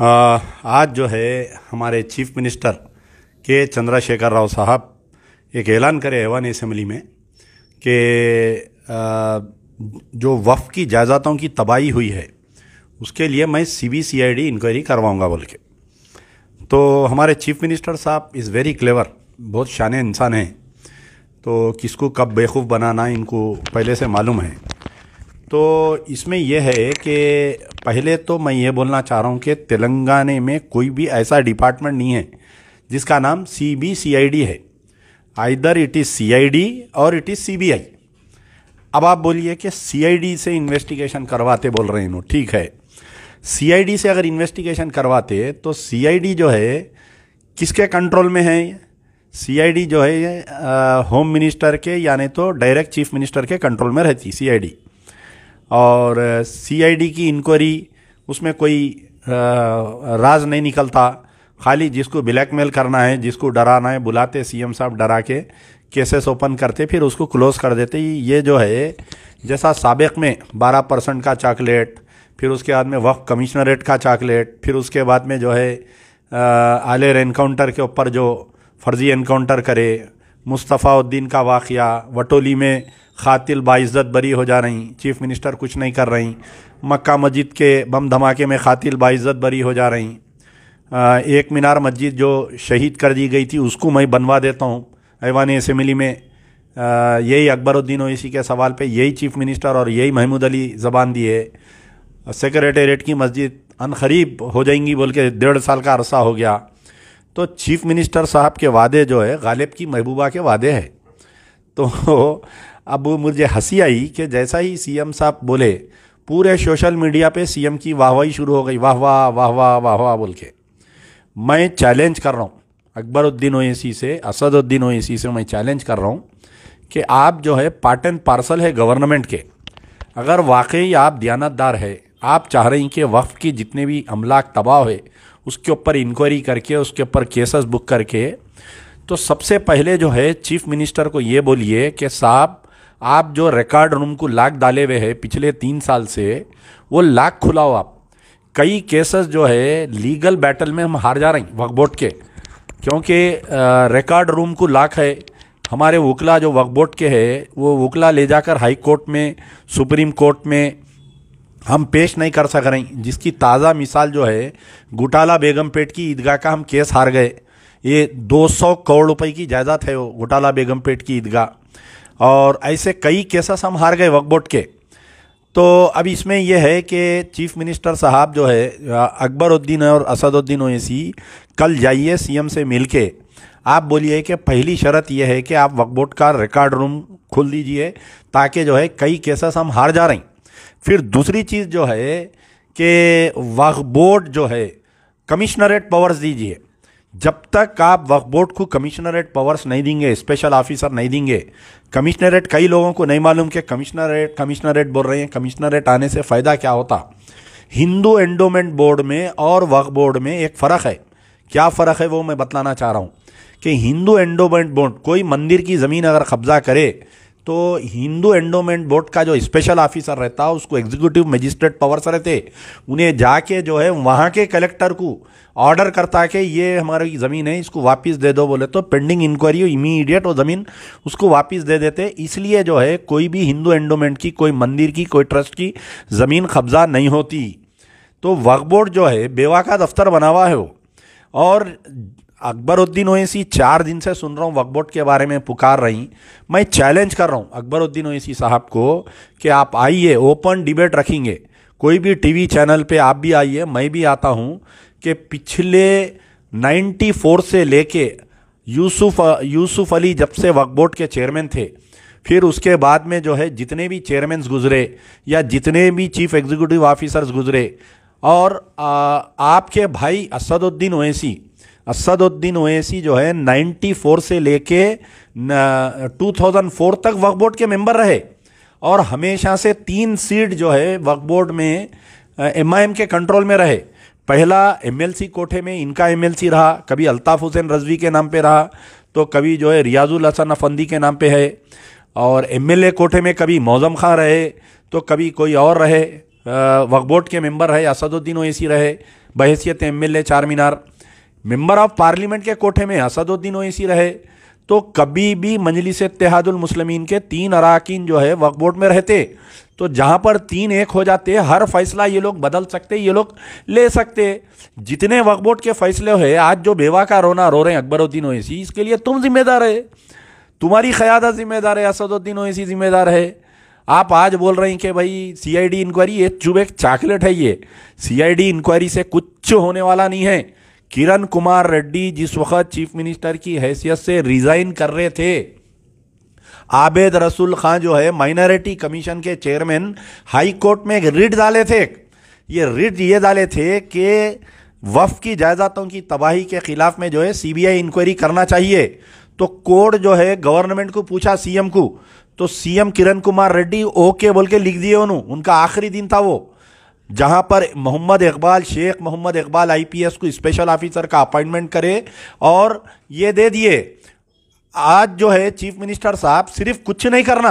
आज जो है हमारे चीफ मिनिस्टर के चंद्रशेखर राव साहब एक ऐलान करे एवान असम्बली में कि जो वफ़ की जायदादों की तबाही हुई है उसके लिए मैं C B C I D inquiry करवाऊँगा बोल के तो हमारे चीफ मिनिस्टर साहब इज़ वेरी क्लेवर बहुत शान इंसान हैं तो किसको कब बेवकूफ़ बनाना इनको पहले से मालूम है तो इसमें यह है कि पहले तो मैं ये बोलना चाह रहा हूँ कि तेलंगाना में कोई भी ऐसा डिपार्टमेंट नहीं है जिसका नाम C B C I D है either it is C I D और it is C B I अब आप बोलिए कि सी आई डी से इन्वेस्टिगेशन करवाते बोल रहे हैं ठीक है सी आई डी से अगर इन्वेस्टिगेशन करवाते तो सी आई डी जो है किसके कंट्रोल में है सी आई डी जो है होम मिनिस्टर के यानी तो डायरेक्ट चीफ मिनिस्टर के कंट्रोल में रहती सी आई डी और सीआईडी की इंक्वायरी उसमें कोई राज नहीं निकलता खाली जिसको ब्लैकमेल करना है जिसको डराना है बुलाते सीएम साहब डरा के केसेस ओपन करते फिर उसको क्लोज कर देते ये जो है जैसा सबक में 12 परसेंट का चॉकलेट फिर उसके बाद में वक्फ कमिश्नरेट का चॉकलेट फिर उसके बाद में जो है आलेर एनकाउंटर के ऊपर जो फर्जी एनकाउंटर करे मुस्तफ़ाउद्दीन का वाक़ वटोली में खातिल बाइज़्ज़त बरी हो जा रही चीफ़ मिनिस्टर कुछ नहीं कर रही मक्का मस्जिद के बम धमाके में खातिल बाइज़्ज़त बरी हो जा रही एक मीनार मस्जिद जो शहीद कर दी गई थी उसको मैं बनवा देता हूँ ऐवान असम्बली में यही अकबरुद्दीन ओवैसी के सवाल पे यही चीफ़ मिनिस्टर और यही महमूद अली ज़बान दिए सेक्रेटेट की मस्जिद अनखरीब हो जाएंगी बोल के डेढ़ साल का अरसा हो गया तो चीफ़ मिनिस्टर साहब के वादे जो है गालिब की महबूबा के वादे है तो अब मुझे हंसी आई कि जैसा ही सीएम साहब बोले पूरे सोशल मीडिया पे सीएम की वाहवाही शुरू हो गई वाह वाह वाह वाह वाह वाह बोल के मैं चैलेंज कर रहा हूँ अकबरुद्दीन ओसी से असदुद्दीन ओसी से मैं चैलेंज कर रहा हूँ कि आप जो है पार्ट एंड पार्सल है गवर्नमेंट के अगर वाकई आप दयानतदार है आप चाह रहे हैं कि वफ़ की जितने भी अमलाक तबाह है उसके ऊपर इंक्वायरी करके उसके ऊपर केसेस बुक करके तो सबसे पहले जो है चीफ मिनिस्टर को ये बोलिए कि साहब आप जो रिकॉर्ड रूम को लाख डाले हुए हैं पिछले तीन साल से वो लाख खुलाओ आप कई केसेस जो है लीगल बैटल में हम हार जा रहे हैं वकबोट के क्योंकि रिकॉर्ड रूम को लाख है हमारे वकला जो वकबोट के है वो वकला ले जाकर हाई कोर्ट में सुप्रीम कोर्ट में हम पेश नहीं कर सक रहे जिसकी ताज़ा मिसाल जो है घोटाला बेगमपेट की ईदगाह का हम केस हार गए ये 200 करोड़ रुपए की जायदाद है वो घोटाला बेगमपेट की ईदगाह और ऐसे कई केसेस हम हार गए वकबोट के तो अब इसमें यह है कि चीफ मिनिस्टर साहब जो है अकबरुद्दीन और असदुद्दीन ओवैसी कल जाइए सीएम से मिल के आप बोलिए कि पहली शर्त यह है कि आप वकबोट का रिकॉर्ड रूम खोल दीजिए ताकि जो है कई केसेस हम हार जा रहे हैं फिर दूसरी चीज़ जो है कि वकबोट जो है कमिश्नरेट पावर्स दीजिए जब तक आप वक्फ बोर्ड को कमिश्नरेट पावर्स नहीं देंगे स्पेशल ऑफिसर नहीं देंगे कमिश्नरेट कई लोगों को नहीं मालूम कि कमिश्नरेट कमिश्नरेट बोल रहे हैं कमिश्नरेट आने से फ़ायदा क्या होता हिंदू एंडोमेंट बोर्ड में और वक्फ बोर्ड में एक फ़र्क है क्या फ़र्क है वो मैं बतलाना चाह रहा हूँ कि हिंदू एंडोमेंट बोर्ड कोई मंदिर की ज़मीन अगर कब्ज़ा करे तो हिंदू एंडोमेंट बोर्ड का जो स्पेशल ऑफिसर रहता है उसको एग्जीक्यूटिव मजिस्ट्रेट पावर्स रहते उन्हें जाके जो है वहाँ के कलेक्टर को ऑर्डर करता कि ये हमारी ज़मीन है इसको वापस दे दो बोले तो पेंडिंग इंक्वायरी इमीडिएट वो ज़मीन उसको वापस दे देते इसलिए जो है कोई भी हिंदू एंडोमेंट की कोई मंदिर की कोई ट्रस्ट की ज़मीन कब्जा नहीं होती तो वक्फ बोर्ड जो है बेवा का दफ्तर बना हुआ है वो और अकबरुद्दीन ओवैसी चार दिन से सुन रहा हूँ वकबोट के बारे में पुकार रही मैं चैलेंज कर रहा हूँ अकबरुद्दीन ओवैसी साहब को कि आप आइए ओपन डिबेट रखेंगे कोई भी टीवी चैनल पे आप भी आइए मैं भी आता हूँ कि पिछले 94 से लेके यूसुफ यूसुफ अली जब से वकबोट बोर्ड के चेयरमैन थे फिर उसके बाद में जो है जितने भी चेयरमैन गुजरे या जितने भी चीफ एग्जीक्यूटिव ऑफिसर्स गुजरे और आ, आपके भाई असदुद्दीन ओवैसी असदुद्दीन ओएसी जो है 94 से लेके 2004 तक वक्फ बोर्ड के मेंबर रहे और हमेशा से तीन सीट जो है वक्फ बोर्ड में एम के कंट्रोल में रहे पहला एमएलसी कोठे में इनका एमएलसी रहा कभी अल्ताफ़ हुसैन रजवी के नाम पे रहा तो कभी जो है रियाजुल हसन अफंदी के नाम पे है और एमएलए कोठे में कभी मौजम खां रहे तो कभी कोई और रहे वक्फ बोर्ड के मेंबर रहे असदुद्दीन ओएसी रहे बहसीत एम एल चार मीनार मेंबर ऑफ पार्लियामेंट के कोठे में असदुद्दीन ओवैसी रहे तो कभी भी मंजलिस इतिहादुल मुस्लिमीन के तीन अरकान जो है वक्फ बोर्ड में रहते तो जहाँ पर तीन एक हो जाते हर फैसला ये लोग बदल सकते ये लोग ले सकते जितने वक्फ बोर्ड के फैसले हुए आज जो बेवा का रोना रो रहे हैं अकबरुद्दीन ओवैसी इसके लिए तुम जिम्मेदार है तुम्हारी ख्यादा जिम्मेदार है असदुद्दीन ओवैसी जिम्मेदार है आप आज बोल रहे हैं कि भाई सीआईडी इंक्वायरी ये एक चाकलेट है ये सीआईडी इंक्वायरी से कुछ होने वाला नहीं है किरण कुमार रेड्डी जिस वक्त चीफ मिनिस्टर की हैसियत से रिजाइन कर रहे थे आबेद रसूल खान जो है माइनॉरिटी कमीशन के चेयरमैन हाई कोर्ट में एक रिट डाले थे ये रिट ये डाले थे कि वफ की जायदादों की तबाही के खिलाफ में जो है सीबीआई इंक्वायरी करना चाहिए तो कोर्ट जो है गवर्नमेंट को पूछा सीएम को तो सीएम किरण कुमार रेड्डी ओके बोल के लिख दिए उन्होंने उनका आखिरी दिन था वो जहां पर मोहम्मद इकबाल शेख मोहम्मद इकबाल आईपीएस को स्पेशल ऑफिसर का अपॉइंटमेंट करे और ये दे दिए आज जो है चीफ मिनिस्टर साहब सिर्फ कुछ नहीं करना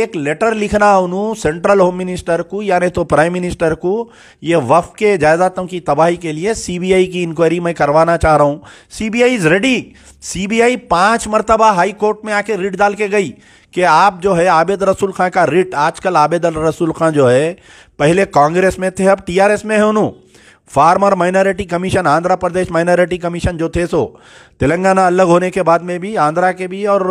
एक लेटर लिखना उन्होंने सेंट्रल होम मिनिस्टर को यानी तो प्राइम मिनिस्टर को ये वफ के जायदादों की तबाही के लिए सीबीआई की इंक्वायरी मैं करवाना चाह रहा हूँ सीबीआई इज़ रेडी सीबीआई पांच मरतबा हाई कोर्ट में आके रिट डाल के गई कि आप जो है आबेद रसूल खां का रिट आजकल आबेद रसूल खां जो है पहले कांग्रेस में थे अब टी में है उन्होंने former minority commission Andhra Pradesh minority commission जो थे सो तेलंगाना अलग होने के बाद में भी आंध्रा के भी और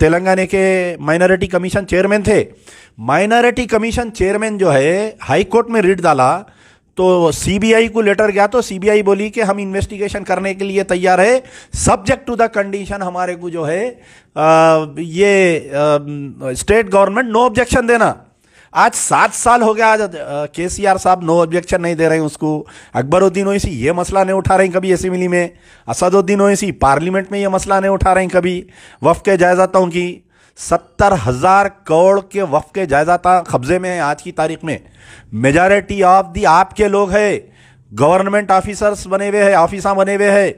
तेलंगाना के माइनॉरिटी कमीशन चेयरमैन थे माइनॉरिटी कमीशन चेयरमैन जो है हाई कोर्ट में रिट डाला तो सीबीआई को लेटर गया तो सीबीआई बोली कि हम इन्वेस्टिगेशन करने के लिए तैयार है सब्जेक्ट टू द कंडीशन हमारे को जो है आ, ये आ, स्टेट गवर्नमेंट नो ऑब्जेक्शन देना आज सात साल हो गया आज के सी आर साहब नो ऑब्जेक्शन नहीं दे रहे हैं उसको अकबरुद्दीन ओसी ये मसला नहीं उठा रहे हैं कभी असेंबली में असदुद्दीन ओसी पार्लियामेंट में ये मसला नहीं उठा रहे हैं कभी वफ के जायजातों की सत्तर हज़ार करोड़ के वफ के जायजाता कब्जे में आज की तारीख में मेजॉरिटी ऑफ दी आपके लोग है गवर्नमेंट ऑफिसर्स बने हुए हैं ऑफिसा बने हुए हैं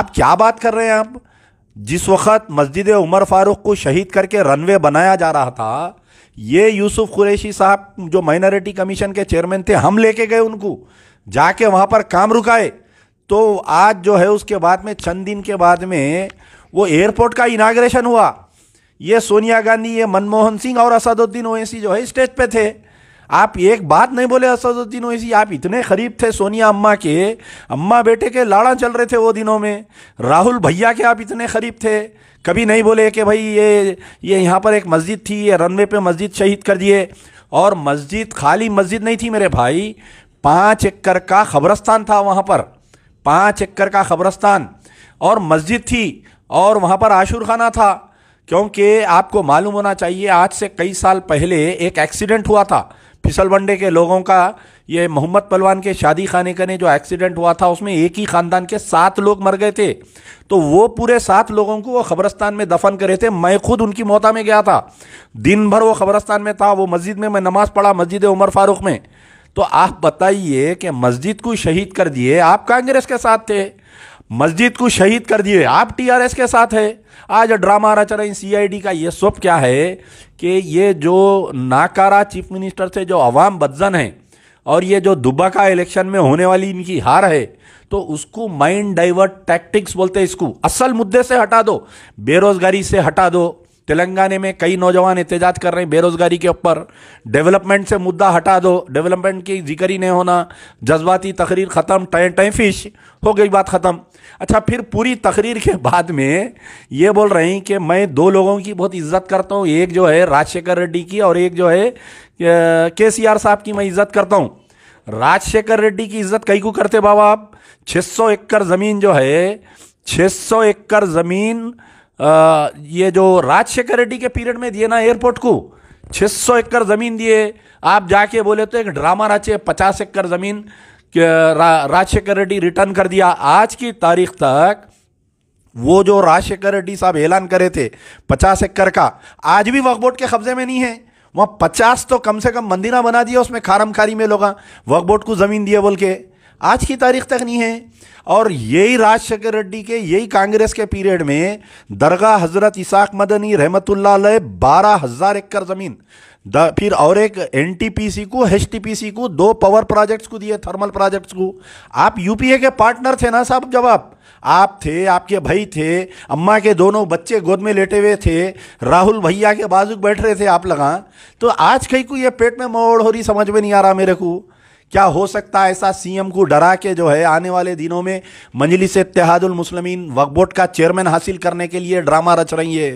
आप क्या बात कर रहे हैं आप जिस वक्त मस्जिद उमर फारूक को शहीद करके रनवे बनाया जा रहा था ये यूसुफ कुरैशी साहब जो माइनॉरिटी कमीशन के चेयरमैन थे हम लेके गए उनको जाके वहाँ पर काम रुकाए तो आज जो है उसके बाद में चंद दिन के बाद में वो एयरपोर्ट का इनाग्रेशन हुआ ये सोनिया गांधी ये मनमोहन सिंह और असदुद्दीन ओवैसी जो है स्टेज पे थे आप एक बात नहीं बोले असदुद्दीन ओवैसी आप इतने खरीब थे सोनिया अम्मा के अम्मा बेटे के लाड़ा चल रहे थे वो दिनों में राहुल भैया के आप इतने खरीब थे कभी नहीं बोले कि भाई ये ये यहाँ पर एक मस्जिद थी ये रनवे पे मस्जिद शहीद कर दिए और मस्जिद खाली मस्जिद नहीं थी मेरे भाई पाँच एकड़ का खबरस्तान था वहाँ पर पाँच एकड़ का खबरस्तान और मस्जिद थी और वहाँ पर आशूर खाना था क्योंकि आपको मालूम होना चाहिए आज से कई साल पहले एक एक्सीडेंट हुआ था फिसलबंडे के लोगों का ये मोहम्मद पलवान के शादी खाने का ने जो एक्सीडेंट हुआ था उसमें एक ही खानदान के सात लोग मर गए थे तो वो पूरे सात लोगों को वो खबरस्तान में दफन करे थे मैं खुद उनकी मोहता में गया था दिन भर वो खबरस्तान में था वो मस्जिद में मैं नमाज़ पढ़ा मस्जिद उमर फारूक में तो आप बताइए कि मस्जिद को शहीद कर दिए आप कांग्रेस के साथ थे मस्जिद को शहीद कर दिए आप टीआरएस के साथ है आज ड्रामा रच आई सीआईडी का ये सब क्या है कि ये जो नाकारा चीफ मिनिस्टर से जो अवाम बदजन है और ये जो दुबा का इलेक्शन में होने वाली इनकी हार है तो उसको माइंड डाइवर्ट टैक्टिक्स बोलते हैं इसको असल मुद्दे से हटा दो बेरोजगारी से हटा दो तेलंगाना में कई नौजवान एहतजाज कर रहे हैं बेरोजगारी के ऊपर डेवलपमेंट से मुद्दा हटा दो डेवलपमेंट की जिक्र ही नहीं होना जज्बाती तकरीर ख़त्म टय टय फिश हो गई बात ख़त्म अच्छा फिर पूरी तकरीर के बाद में ये बोल रहे हैं कि मैं दो लोगों की बहुत इज्जत करता हूँ एक जो है राजशेखर रेड्डी की और एक जो है के सी आर साहब की मैं इज्जत करता हूँ राजशेखर रेड्डी की इज्जत कई को करते बाबा आप छः एकड़ ज़मीन जो है छः एकड़ ज़मीन ये जो राजशेखर रेड्डी के पीरियड में दिए ना एयरपोर्ट को 600 एकड़ ज़मीन दिए आप जाके बोले तो एक ड्रामा रचे पचास एकड़ ज़मीन रा, राजशेखर रेड्डी रिटर्न कर दिया आज की तारीख तक वो जो राजशेखर रेड्डी साहब ऐलान करे थे पचास एकड़ का आज भी वक्फ बोर्ड के कब्जे में नहीं है वहां पचास तो कम से कम मंदिरा बना दिया उसमें खारम खारी में लोग हाँ, वक्फ बोर्ड को ज़मीन दिए बोल के आज की तारीख तक नहीं है और यही राजशेखर रेड्डी के यही कांग्रेस के पीरियड में दरगाह हजरत इसाक मदनी रहमत बारह हज़ार एकड़ ज़मीन फिर और एक एनटीपीसी को एचटीपीसी को दो पावर प्रोजेक्ट्स को दिए थर्मल प्रोजेक्ट्स को आप यूपीए के पार्टनर थे ना साहब जब आप आप थे आपके भाई थे अम्मा के दोनों बच्चे गोद में लेटे हुए थे राहुल भैया के बाजू बैठ रहे थे आप लगा तो आज कहीं को ये पेट में मोड़ हो रही समझ में नहीं आ रहा मेरे को क्या हो सकता है ऐसा सीएम को डरा के जो है आने वाले दिनों में मंजलिस इतिहादुल मुस्लिमीन वक्फ बोर्ड का चेयरमैन हासिल करने के लिए ड्रामा रच रही है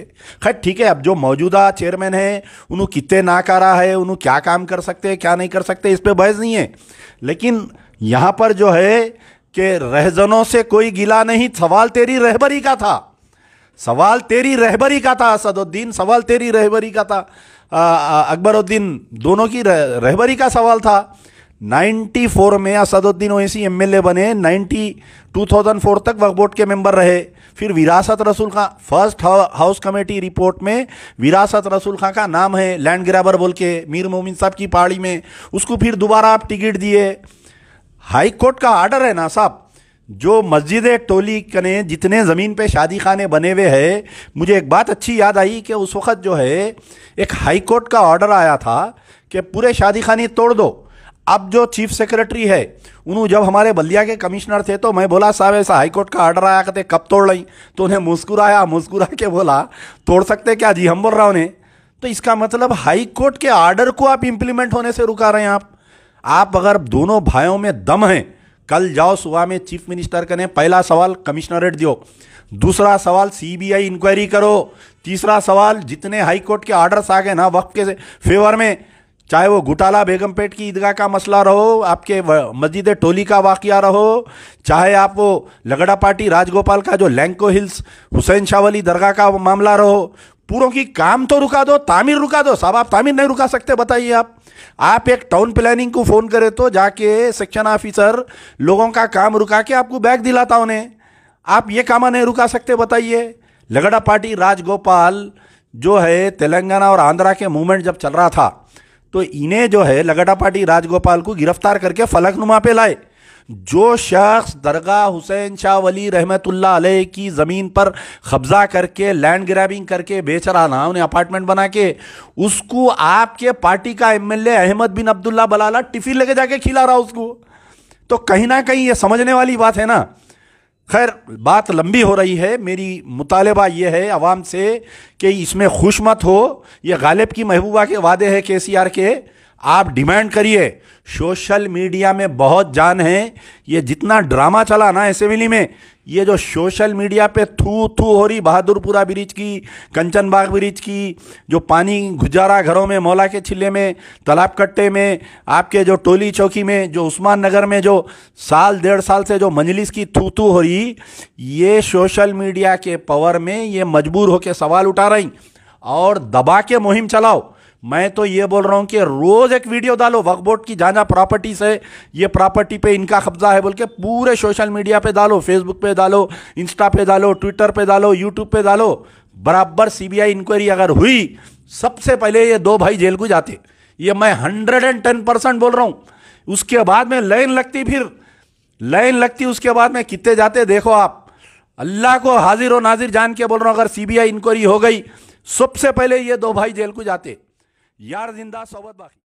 खैर ठीक है अब जो मौजूदा चेयरमैन है उन्होंने कितने नाकारा है उन्होंने क्या काम कर सकते हैं क्या नहीं कर सकते इस पर बहस नहीं है लेकिन यहाँ पर जो है कि रहजनों से कोई गिला नहीं सवाल तेरी रहबरी का था सवाल तेरी रहबरी का था असदुद्दीन सवाल तेरी रहबरी का था अकबरुद्दीन दोनों की रहबरी का सवाल था 94 में असदुद्दीन ओवैसी एमएलए बने 90 2004 तक वक्फ बोर्ड के मेंबर रहे फिर Virasat Rasool Khan first house committee report में विरासत रसूल खां का नाम है लैंड ग्रैबर बोल के मीर मोमिन साहब की पहाड़ी में उसको फिर दोबारा आप टिकट दिए हाई कोर्ट का आर्डर है ना साहब जो मस्जिद टोली कने जितने ज़मीन पे शादी खाने बने हुए है मुझे एक बात अच्छी याद आई कि उस वक़्त जो है एक हाई कोर्ट का ऑर्डर आया था कि पूरे शादी खाने तोड़ दो अब जो चीफ सेक्रेटरी है उन्होंने जब हमारे बल्दिया के कमिश्नर थे तो मैं बोला साहब ऐसा हाईकोर्ट का आर्डर आया कहते कब तोड़ रही तो उन्हें मुस्कुराया मुस्कुरा के बोला तोड़ सकते क्या जी हम बोल रहा उन्हें तो इसका मतलब हाईकोर्ट के आर्डर को आप इम्प्लीमेंट होने से रुका रहे हैं आप आप अगर दोनों भाइयों में दम हैं कल जाओ सुबह में चीफ मिनिस्टर कने पहला सवाल कमिश्नरेट दियो दूसरा सवाल सीबीआई इंक्वायरी करो तीसरा सवाल जितने हाईकोर्ट के आर्डर्स आ गए ना वक्त के फेवर में चाहे वो घुटाला बेगमपेट की ईदगाह का मसला रहो आपके मस्जिद टोली का वाक़ रहो चाहे आप वो लगड़ा पार्टी राजगोपाल का जो लैंको हिल्स हुसैन शाहवली दरगाह का मामला रहो पूरों की काम तो रुका दो तामीर रुका दो साहब आप तामीर नहीं रुका सकते बताइए आप आप एक टाउन प्लानिंग को फ़ोन करें तो जाके सेक्शन ऑफिसर लोगों का काम रुका के आपको बैग दिलाता उन्हें आप ये कामा नहीं रुका सकते बताइए लगड़ा पार्टी राजगोपाल जो है तेलंगाना और आंध्रा के मूवमेंट जब चल रहा था तो इन्हें जो है लगटा पार्टी राजगोपाल को गिरफ्तार करके नुमा पे लाए जो शख्स दरगाह हुसैन शाह वली रहमतुल्ला अलह की ज़मीन पर कब्ज़ा करके लैंड ग्रैबिंग करके बेच रहा ना उन्हें अपार्टमेंट बना के उसको आपके पार्टी का एमएलए अहमद बिन अब्दुल्ला बलाला टिफ़िन लेके जाके खिला रहा उसको तो कहीं ना कहीं ये समझने वाली बात है ना खैर बात लंबी हो रही है मेरी मुतालबा यह है आवाम से कि इसमें खुश मत हो यह गालिब की महबूबा के वादे है के सी आर के आप डिमांड करिए सोशल मीडिया में बहुत जान है ये जितना ड्रामा चला ना असेंबली में ये जो सोशल मीडिया पे थू थू हो रही बहादुरपुरा ब्रिज की कंचन बाग ब्रिज की जो पानी गुजारा घरों में मौला के छिले में तालाब कट्टे में आपके जो टोली चौकी में जो उस्मान नगर में जो साल डेढ़ साल से जो मंजलिस की थू थू हो रही ये सोशल मीडिया के पावर में ये मजबूर होकर सवाल उठा रही और दबा के मुहिम चलाओ मैं तो ये बोल रहा हूं कि रोज एक वीडियो डालो वक्फ बोर्ड की जहां जहां प्रॉपर्टीज है ये प्रॉपर्टी पे इनका कब्जा है बोल के पूरे सोशल मीडिया पे डालो फेसबुक पे डालो इंस्टा पे डालो ट्विटर पे डालो यूट्यूब पे डालो बराबर सीबीआई इंक्वायरी अगर हुई सबसे पहले ये दो भाई जेल को जाते ये मैं हंड्रेड एंड टेन परसेंट बोल रहा हूं उसके बाद में लाइन लगती फिर लाइन लगती उसके बाद में कितने जाते देखो आप अल्लाह को हाजिर व नाजिर जान के बोल रहा हूं अगर सीबीआई इंक्वायरी हो गई सबसे पहले ये दो भाई जेल को जाते यार जिंदा सोबत बाकी